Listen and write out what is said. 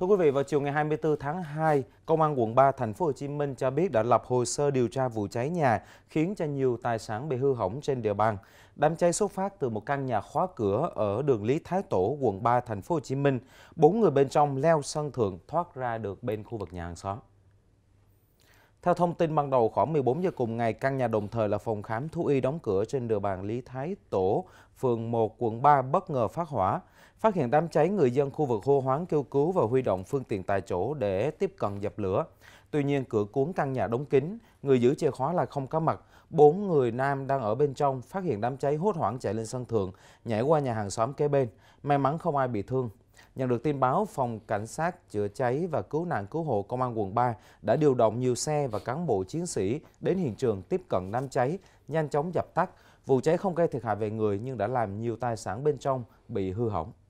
Thưa quý vị, vào chiều ngày 24 tháng 2, Công an quận 3 thành phố Hồ Chí Minh cho biết đã lập hồ sơ điều tra vụ cháy nhà khiến cho nhiều tài sản bị hư hỏng trên địa bàn. Đám cháy xuất phát từ một căn nhà khóa cửa ở đường Lý Thái Tổ, quận 3 thành phố Hồ Chí Minh. Bốn người bên trong leo sân thượng thoát ra được bên khu vực nhà hàng xóm. Theo thông tin ban đầu, khoảng 14 giờ cùng ngày, căn nhà đồng thời là phòng khám thú y đóng cửa trên đường bàn Lý Thái Tổ, phường 1, quận 3 bất ngờ phát hỏa. Phát hiện đám cháy, người dân khu vực hô hoáng kêu cứu và huy động phương tiện tại chỗ để tiếp cận dập lửa. Tuy nhiên, cửa cuốn căn nhà đóng kín, người giữ chìa khóa là không có mặt. Bốn người nam đang ở bên trong, phát hiện đám cháy hốt hoảng chạy lên sân thượng, nhảy qua nhà hàng xóm kế bên. May mắn không ai bị thương. Nhận được tin báo, Phòng Cảnh sát Chữa cháy và Cứu nạn Cứu hộ Công an quận 3 đã điều động nhiều xe và cán bộ chiến sĩ đến hiện trường tiếp cận đám cháy, nhanh chóng dập tắt. Vụ cháy không gây thiệt hại về người nhưng đã làm nhiều tài sản bên trong bị hư hỏng.